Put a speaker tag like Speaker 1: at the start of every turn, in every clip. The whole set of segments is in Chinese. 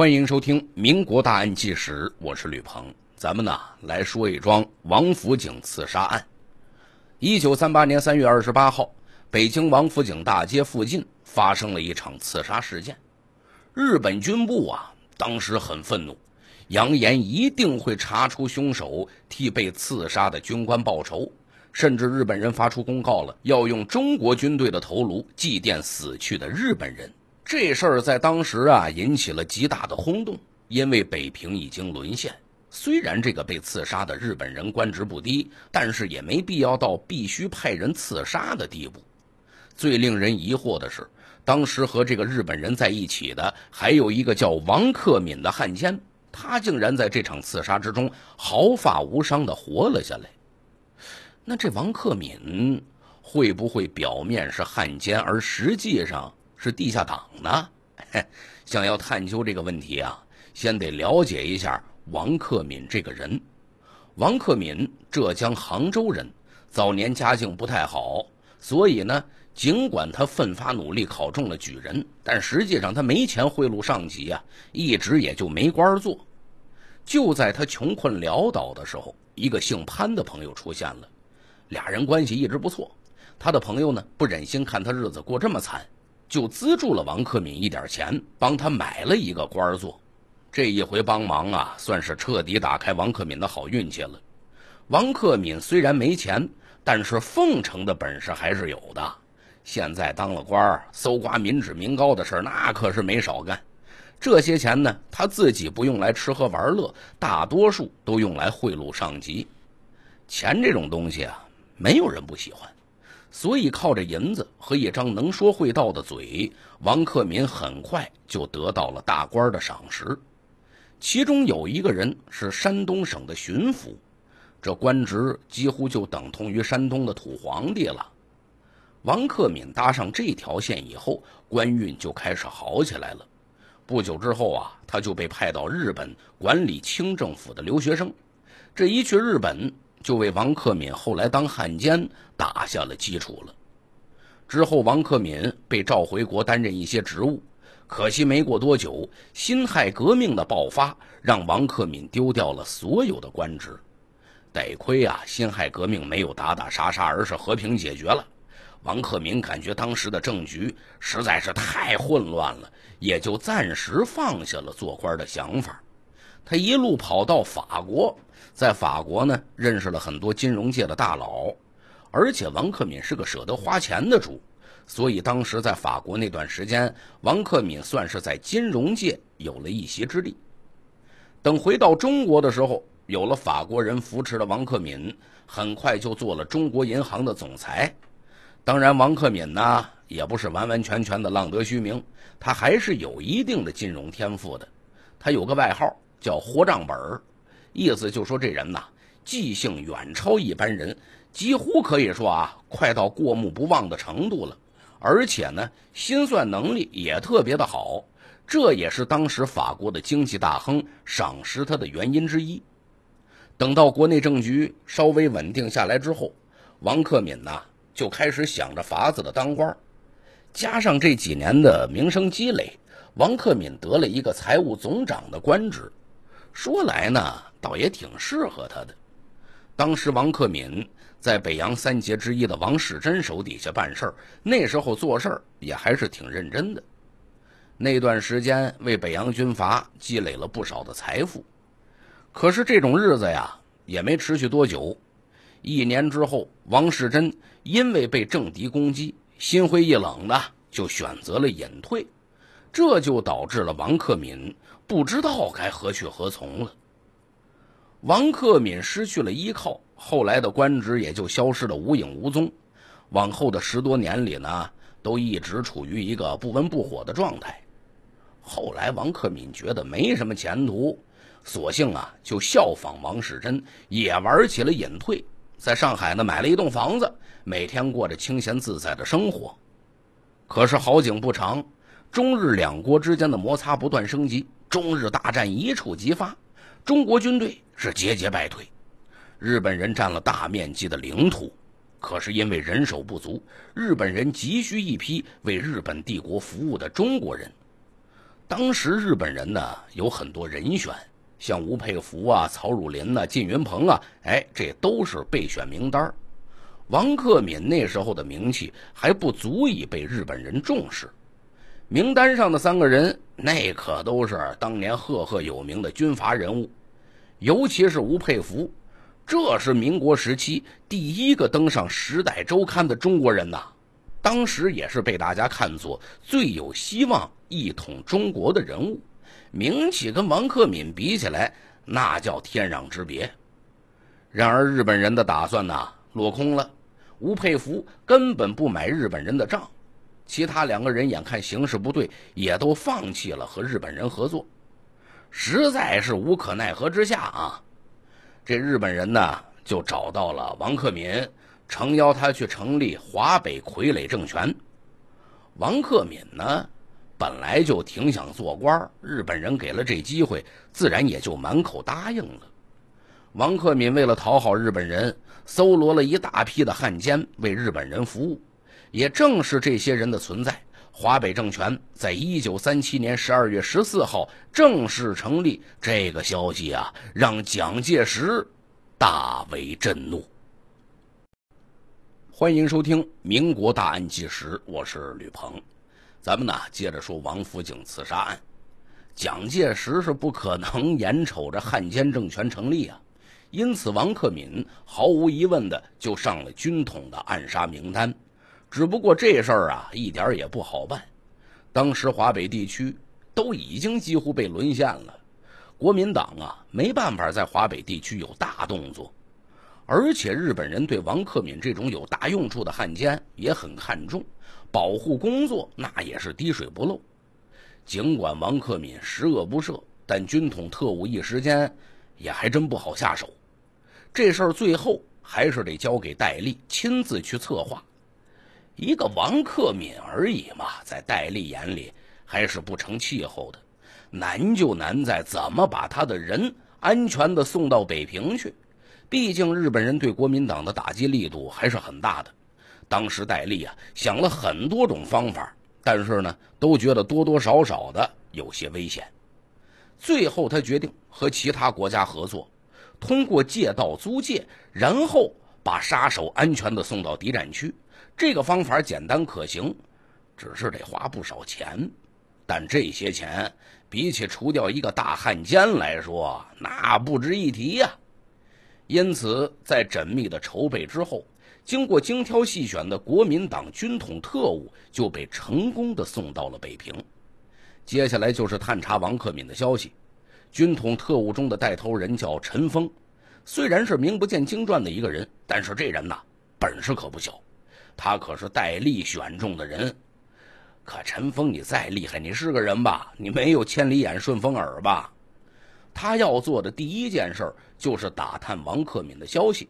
Speaker 1: 欢迎收听《民国大案纪实》，我是吕鹏。咱们呢来说一桩王府井刺杀案。一九三八年三月二十八号，北京王府井大街附近发生了一场刺杀事件。日本军部啊，当时很愤怒，扬言一定会查出凶手，替被刺杀的军官报仇。甚至日本人发出公告了，要用中国军队的头颅祭奠死去的日本人。这事儿在当时啊引起了极大的轰动，因为北平已经沦陷。虽然这个被刺杀的日本人官职不低，但是也没必要到必须派人刺杀的地步。最令人疑惑的是，当时和这个日本人在一起的还有一个叫王克敏的汉奸，他竟然在这场刺杀之中毫发无伤的活了下来。那这王克敏会不会表面是汉奸，而实际上？是地下党呢，想要探究这个问题啊，先得了解一下王克敏这个人。王克敏，浙江杭州人，早年家境不太好，所以呢，尽管他奋发努力考中了举人，但实际上他没钱贿赂上级啊，一直也就没官做。就在他穷困潦倒的时候，一个姓潘的朋友出现了，俩人关系一直不错。他的朋友呢，不忍心看他日子过这么惨。就资助了王克敏一点钱，帮他买了一个官做。这一回帮忙啊，算是彻底打开王克敏的好运气了。王克敏虽然没钱，但是奉承的本事还是有的。现在当了官儿，搜刮民脂民膏的事那可是没少干。这些钱呢，他自己不用来吃喝玩乐，大多数都用来贿赂上级。钱这种东西啊，没有人不喜欢。所以，靠着银子和一张能说会道的嘴，王克敏很快就得到了大官的赏识。其中有一个人是山东省的巡抚，这官职几乎就等同于山东的土皇帝了。王克敏搭上这条线以后，官运就开始好起来了。不久之后啊，他就被派到日本管理清政府的留学生。这一去日本。就为王克敏后来当汉奸打下了基础了。之后，王克敏被召回国担任一些职务，可惜没过多久，辛亥革命的爆发让王克敏丢掉了所有的官职。得亏啊，辛亥革命没有打打杀杀，而是和平解决了。王克敏感觉当时的政局实在是太混乱了，也就暂时放下了做官的想法。他一路跑到法国。在法国呢，认识了很多金融界的大佬，而且王克敏是个舍得花钱的主，所以当时在法国那段时间，王克敏算是在金融界有了一席之地。等回到中国的时候，有了法国人扶持的王克敏，很快就做了中国银行的总裁。当然，王克敏呢也不是完完全全的浪得虚名，他还是有一定的金融天赋的。他有个外号叫“活账本儿”。意思就说这人呐，记性远超一般人，几乎可以说啊，快到过目不忘的程度了。而且呢，心算能力也特别的好，这也是当时法国的经济大亨赏识他的原因之一。等到国内政局稍微稳定下来之后，王克敏呐就开始想着法子的当官儿，加上这几年的名声积累，王克敏得了一个财务总长的官职。说来呢，倒也挺适合他的。当时王克敏在北洋三杰之一的王世贞手底下办事儿，那时候做事也还是挺认真的。那段时间为北洋军阀积累了不少的财富。可是这种日子呀，也没持续多久。一年之后，王世贞因为被政敌攻击，心灰意冷的就选择了隐退。这就导致了王克敏不知道该何去何从了。王克敏失去了依靠，后来的官职也就消失的无影无踪。往后的十多年里呢，都一直处于一个不温不火的状态。后来王克敏觉得没什么前途，索性啊，就效仿王世贞，也玩起了隐退，在上海呢买了一栋房子，每天过着清闲自在的生活。可是好景不长。中日两国之间的摩擦不断升级，中日大战一触即发。中国军队是节节败退，日本人占了大面积的领土。可是因为人手不足，日本人急需一批为日本帝国服务的中国人。当时日本人呢有很多人选，像吴佩孚啊、曹汝霖呐、靳云鹏啊，哎，这都是备选名单。王克敏那时候的名气还不足以被日本人重视。名单上的三个人，那可都是当年赫赫有名的军阀人物，尤其是吴佩孚，这是民国时期第一个登上《时代周刊》的中国人呐。当时也是被大家看作最有希望一统中国的人物。名气跟王克敏比起来，那叫天壤之别。然而日本人的打算呐，落空了。吴佩孚根本不买日本人的账。其他两个人眼看形势不对，也都放弃了和日本人合作。实在是无可奈何之下啊，这日本人呢就找到了王克敏，诚邀他去成立华北傀儡政权。王克敏呢本来就挺想做官，日本人给了这机会，自然也就满口答应了。王克敏为了讨好日本人，搜罗了一大批的汉奸为日本人服务。也正是这些人的存在，华北政权在一九三七年十二月十四号正式成立。这个消息啊，让蒋介石大为震怒。欢迎收听《民国大案纪实》，我是吕鹏。咱们呢接着说王府井刺杀案。蒋介石是不可能眼瞅着汉奸政权成立啊，因此王克敏毫无疑问的就上了军统的暗杀名单。只不过这事儿啊，一点也不好办。当时华北地区都已经几乎被沦陷了，国民党啊没办法在华北地区有大动作。而且日本人对王克敏这种有大用处的汉奸也很看重，保护工作那也是滴水不漏。尽管王克敏十恶不赦，但军统特务一时间也还真不好下手。这事儿最后还是得交给戴笠亲自去策划。一个王克敏而已嘛，在戴笠眼里还是不成气候的，难就难在怎么把他的人安全的送到北平去。毕竟日本人对国民党的打击力度还是很大的。当时戴笠啊想了很多种方法，但是呢都觉得多多少少的有些危险。最后他决定和其他国家合作，通过借道租界，然后把杀手安全的送到敌占区。这个方法简单可行，只是得花不少钱，但这些钱比起除掉一个大汉奸来说，那不值一提呀。因此，在缜密的筹备之后，经过精挑细选的国民党军统特务就被成功的送到了北平。接下来就是探查王克敏的消息。军统特务中的带头人叫陈峰，虽然是名不见经传的一个人，但是这人呐，本事可不小。他可是戴笠选中的人，可陈峰，你再厉害，你是个人吧？你没有千里眼顺风耳吧？他要做的第一件事就是打探王克敏的消息，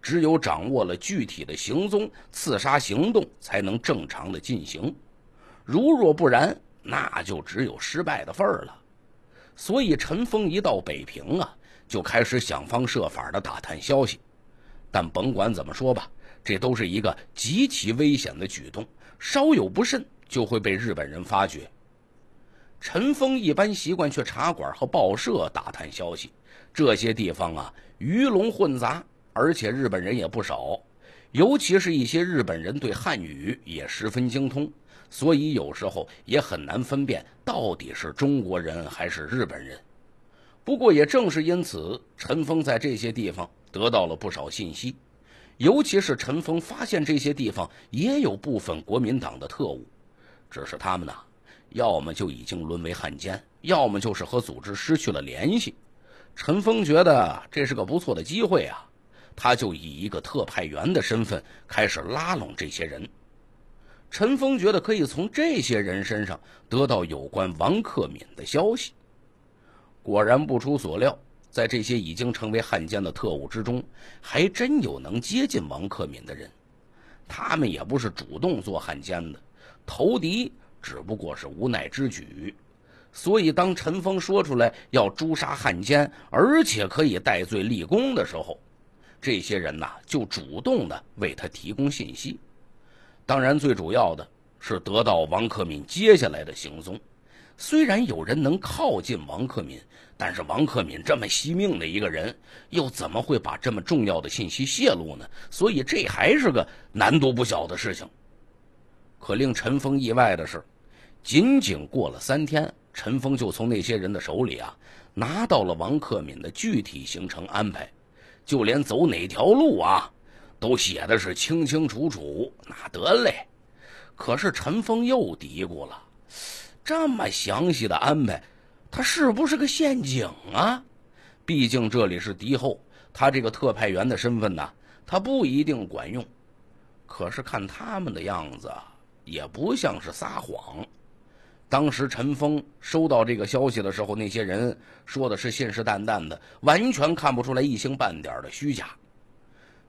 Speaker 1: 只有掌握了具体的行踪，刺杀行动才能正常的进行。如若不然，那就只有失败的份儿了。所以，陈峰一到北平啊，就开始想方设法的打探消息。但甭管怎么说吧。这都是一个极其危险的举动，稍有不慎就会被日本人发觉。陈峰一般习惯去茶馆和报社打探消息，这些地方啊鱼龙混杂，而且日本人也不少，尤其是一些日本人对汉语也十分精通，所以有时候也很难分辨到底是中国人还是日本人。不过，也正是因此，陈峰在这些地方得到了不少信息。尤其是陈峰发现这些地方也有部分国民党的特务，只是他们呢，要么就已经沦为汉奸，要么就是和组织失去了联系。陈峰觉得这是个不错的机会啊，他就以一个特派员的身份开始拉拢这些人。陈峰觉得可以从这些人身上得到有关王克敏的消息。果然不出所料。在这些已经成为汉奸的特务之中，还真有能接近王克敏的人。他们也不是主动做汉奸的，投敌只不过是无奈之举。所以，当陈峰说出来要诛杀汉奸，而且可以戴罪立功的时候，这些人呐就主动的为他提供信息。当然，最主要的是得到王克敏接下来的行踪。虽然有人能靠近王克敏，但是王克敏这么惜命的一个人，又怎么会把这么重要的信息泄露呢？所以这还是个难度不小的事情。可令陈峰意外的是，仅仅过了三天，陈峰就从那些人的手里啊拿到了王克敏的具体行程安排，就连走哪条路啊，都写的是清清楚楚。那得嘞。可是陈峰又嘀咕了。这么详细的安排，他是不是个陷阱啊？毕竟这里是敌后，他这个特派员的身份呢，他不一定管用。可是看他们的样子，也不像是撒谎。当时陈峰收到这个消息的时候，那些人说的是信誓旦旦的，完全看不出来一星半点的虚假。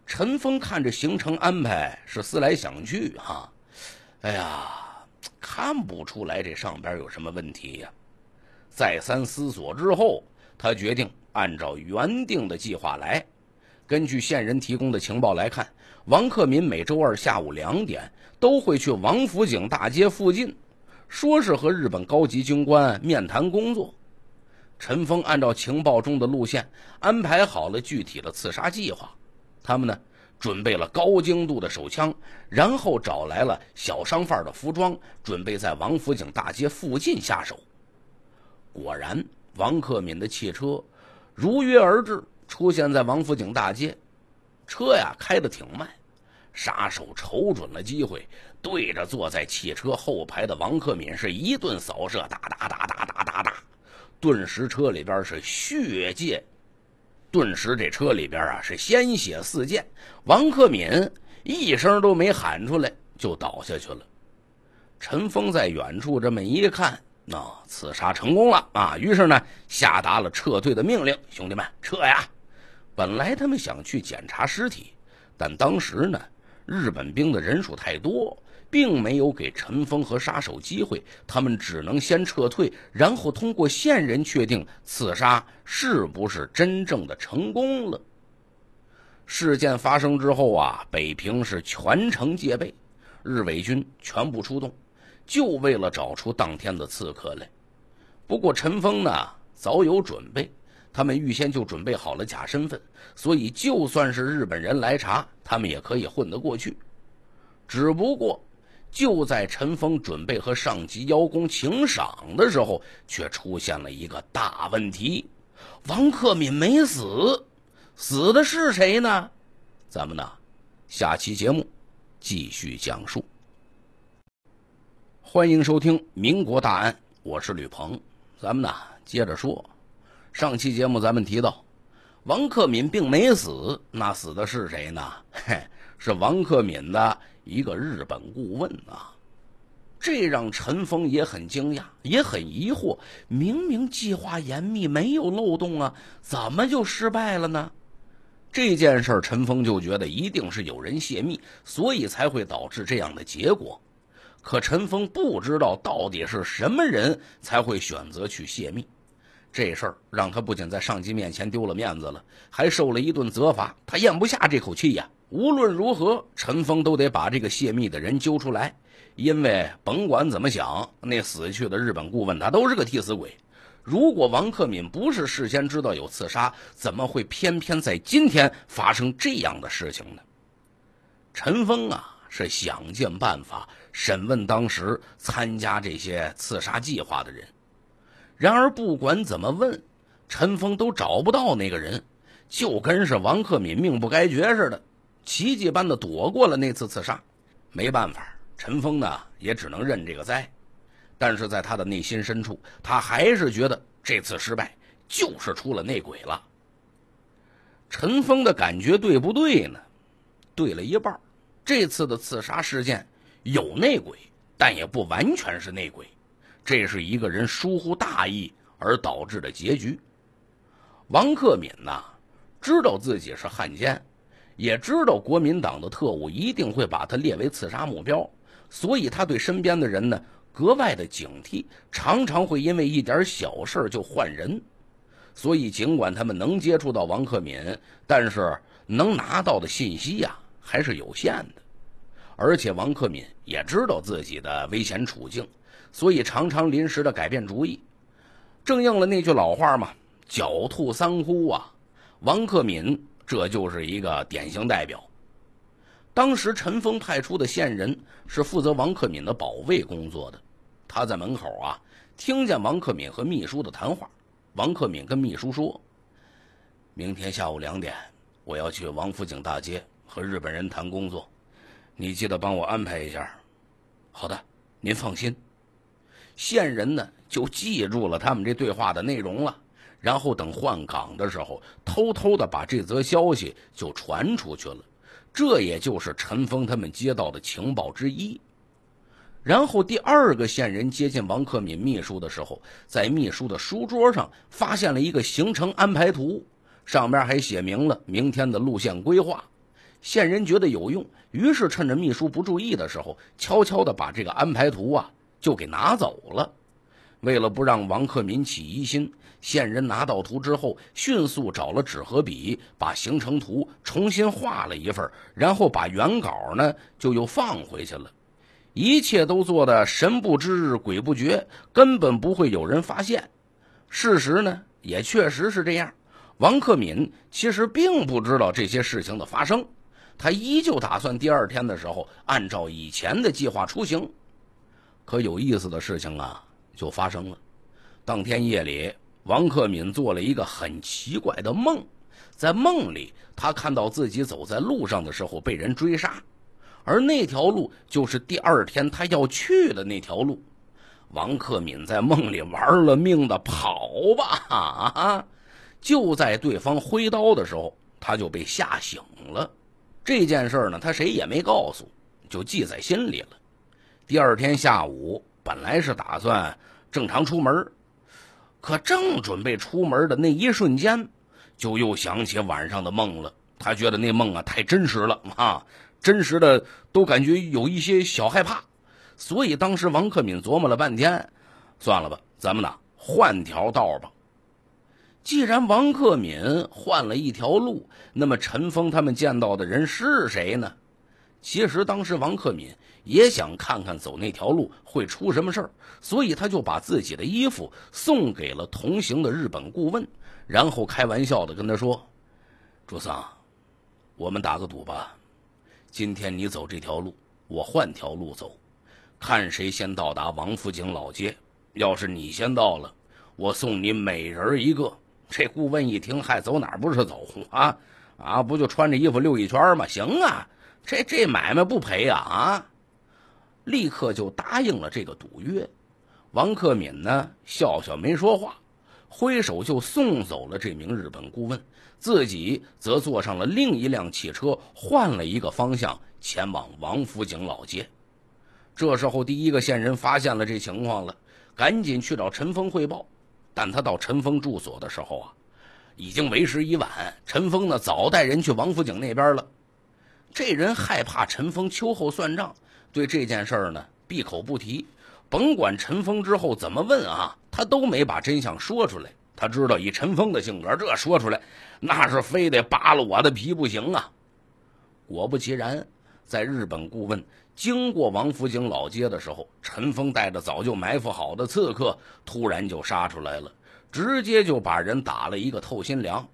Speaker 1: 陈峰看着行程安排，是思来想去哈，哎呀。看不出来这上边有什么问题呀！再三思索之后，他决定按照原定的计划来。根据线人提供的情报来看，王克民每周二下午两点都会去王府井大街附近，说是和日本高级军官面谈工作。陈峰按照情报中的路线安排好了具体的刺杀计划，他们呢？准备了高精度的手枪，然后找来了小商贩的服装，准备在王府井大街附近下手。果然，王克敏的汽车如约而至，出现在王府井大街。车呀开得挺慢，杀手瞅准了机会，对着坐在汽车后排的王克敏是一顿扫射，哒哒哒哒哒哒哒，顿时车里边是血溅。顿时，这车里边啊是鲜血四溅，王克敏一声都没喊出来就倒下去了。陈峰在远处这么一看，那刺杀成功了啊！于是呢，下达了撤退的命令，兄弟们撤呀！本来他们想去检查尸体，但当时呢，日本兵的人数太多。并没有给陈峰和杀手机会，他们只能先撤退，然后通过线人确定刺杀是不是真正的成功了。事件发生之后啊，北平是全城戒备，日伪军全部出动，就为了找出当天的刺客来。不过陈峰呢，早有准备，他们预先就准备好了假身份，所以就算是日本人来查，他们也可以混得过去。只不过。就在陈峰准备和上级邀功请赏的时候，却出现了一个大问题：王克敏没死，死的是谁呢？咱们呢，下期节目继续讲述。欢迎收听《民国大案》，我是吕鹏。咱们呢，接着说上期节目，咱们提到王克敏并没死，那死的是谁呢？嘿，是王克敏的。一个日本顾问啊，这让陈峰也很惊讶，也很疑惑。明明计划严密，没有漏洞啊，怎么就失败了呢？这件事，陈峰就觉得一定是有人泄密，所以才会导致这样的结果。可陈峰不知道到底是什么人才会选择去泄密，这事儿让他不仅在上级面前丢了面子了，还受了一顿责罚。他咽不下这口气呀。无论如何，陈峰都得把这个泄密的人揪出来，因为甭管怎么想，那死去的日本顾问他都是个替死鬼。如果王克敏不是事先知道有刺杀，怎么会偏偏在今天发生这样的事情呢？陈峰啊，是想尽办法审问当时参加这些刺杀计划的人，然而不管怎么问，陈峰都找不到那个人，就跟是王克敏命不该绝似的。奇迹般的躲过了那次刺杀，没办法，陈峰呢也只能认这个灾。但是在他的内心深处，他还是觉得这次失败就是出了内鬼了。陈峰的感觉对不对呢？对了一半。这次的刺杀事件有内鬼，但也不完全是内鬼，这是一个人疏忽大意而导致的结局。王克敏呐，知道自己是汉奸。也知道国民党的特务一定会把他列为刺杀目标，所以他对身边的人呢格外的警惕，常常会因为一点小事就换人。所以尽管他们能接触到王克敏，但是能拿到的信息呀还是有限的。而且王克敏也知道自己的危险处境，所以常常临时的改变主意。正应了那句老话嘛：“狡兔三窟啊。”王克敏。这就是一个典型代表。当时陈峰派出的线人是负责王克敏的保卫工作的，他在门口啊，听见王克敏和秘书的谈话。王克敏跟秘书说：“明天下午两点，我要去王府井大街和日本人谈工作，你记得帮我安排一下。”好的，您放心。线人呢，就记住了他们这对话的内容了。然后等换岗的时候，偷偷的把这则消息就传出去了，这也就是陈峰他们接到的情报之一。然后第二个线人接近王克敏秘书的时候，在秘书的书桌上发现了一个行程安排图，上面还写明了明天的路线规划。线人觉得有用于是趁着秘书不注意的时候，悄悄的把这个安排图啊就给拿走了。为了不让王克敏起疑心。线人拿到图之后，迅速找了纸和笔，把行程图重新画了一份，然后把原稿呢就又放回去了。一切都做的神不知鬼不觉，根本不会有人发现。事实呢也确实是这样，王克敏其实并不知道这些事情的发生，他依旧打算第二天的时候按照以前的计划出行。可有意思的事情啊就发生了，当天夜里。王克敏做了一个很奇怪的梦，在梦里他看到自己走在路上的时候被人追杀，而那条路就是第二天他要去的那条路。王克敏在梦里玩了命的跑吧啊！就在对方挥刀的时候，他就被吓醒了。这件事呢，他谁也没告诉，就记在心里了。第二天下午，本来是打算正常出门。可正准备出门的那一瞬间，就又想起晚上的梦了。他觉得那梦啊太真实了啊，真实的都感觉有一些小害怕。所以当时王克敏琢磨了半天，算了吧，咱们呢换条道吧。既然王克敏换了一条路，那么陈峰他们见到的人是谁呢？其实当时王克敏也想看看走那条路会出什么事儿，所以他就把自己的衣服送给了同行的日本顾问，然后开玩笑的跟他说：“朱桑，我们打个赌吧，今天你走这条路，我换条路走，看谁先到达王府井老街。要是你先到了，我送你每人一个。”这顾问一听，嗨，走哪不是走啊啊，不就穿着衣服溜一圈吗？行啊。这这买卖不赔啊啊！立刻就答应了这个赌约。王克敏呢笑笑没说话，挥手就送走了这名日本顾问，自己则坐上了另一辆汽车，换了一个方向前往王府井老街。这时候，第一个线人发现了这情况了，赶紧去找陈峰汇报。但他到陈峰住所的时候啊，已经为时已晚。陈峰呢，早带人去王府井那边了。这人害怕陈峰秋后算账，对这件事儿呢闭口不提，甭管陈峰之后怎么问啊，他都没把真相说出来。他知道以陈峰的性格，这说出来那是非得扒了我的皮不行啊。果不其然，在日本顾问经过王府井老街的时候，陈峰带着早就埋伏好的刺客突然就杀出来了，直接就把人打了一个透心凉。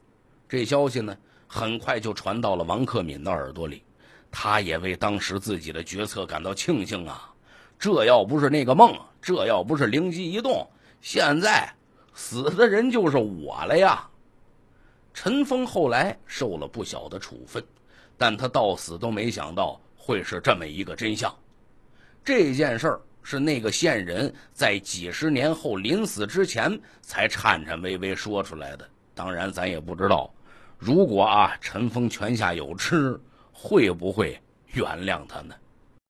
Speaker 1: 这消息呢，很快就传到了王克敏的耳朵里。他也为当时自己的决策感到庆幸啊！这要不是那个梦，这要不是灵机一动，现在死的人就是我了呀！陈峰后来受了不小的处分，但他到死都没想到会是这么一个真相。这件事儿是那个线人在几十年后临死之前才颤颤巍巍说出来的。当然，咱也不知道，如果啊，陈峰泉下有知。会不会原谅他呢？